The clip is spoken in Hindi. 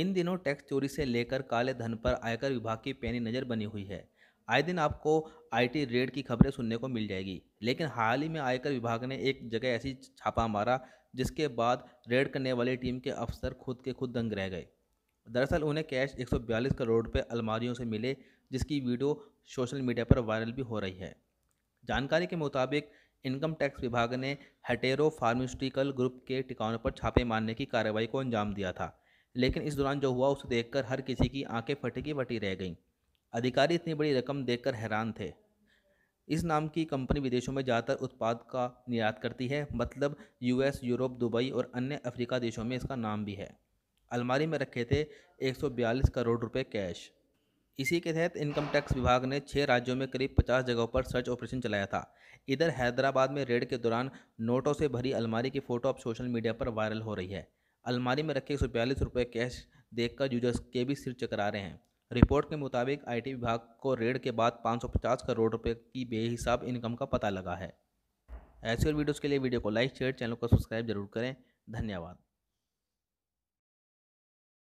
इन दिनों टैक्स चोरी से लेकर काले धन पर आयकर विभाग की पैनी नज़र बनी हुई है आए दिन आपको आईटी रेड की खबरें सुनने को मिल जाएगी लेकिन हाल ही में आयकर विभाग ने एक जगह ऐसी छापा मारा जिसके बाद रेड करने वाली टीम के अफसर खुद के खुद दंग रह गए दरअसल उन्हें कैश 142 करोड़ रुपये अलमारियों से मिले जिसकी वीडियो सोशल मीडिया पर वायरल भी हो रही है जानकारी के मुताबिक इनकम टैक्स विभाग ने हटेरो फार्मास्यूटिकल ग्रुप के ठिकानों पर छापे मारने की कार्रवाई को अंजाम दिया था लेकिन इस दौरान जो हुआ उसे देखकर हर किसी की आंखें फटी फटी रह गईं अधिकारी इतनी बड़ी रकम देखकर हैरान थे इस नाम की कंपनी विदेशों में ज़्यादातर उत्पाद का निर्यात करती है मतलब यूएस यूरोप दुबई और अन्य अफ्रीका देशों में इसका नाम भी है अलमारी में रखे थे 142 करोड़ रुपए कैश इसी के तहत इनकम टैक्स विभाग ने छः राज्यों में करीब 50 जगहों पर सर्च ऑपरेशन चलाया था इधर हैदराबाद में रेड के दौरान नोटों से भरी अलमारी की फ़ोटो अब सोशल मीडिया पर वायरल हो रही है अलमारी में रखे एक सौ बयालीस रुपये कैश देखकर यूजर्स के भी सिर चकरा रहे हैं रिपोर्ट के मुताबिक आईटी विभाग को रेड के बाद 550 करोड़ रुपए की बेहिसाब इनकम का पता लगा है ऐसे और वीडियोज़ के लिए वीडियो को लाइक शेयर चैनल को सब्सक्राइब जरूर करें धन्यवाद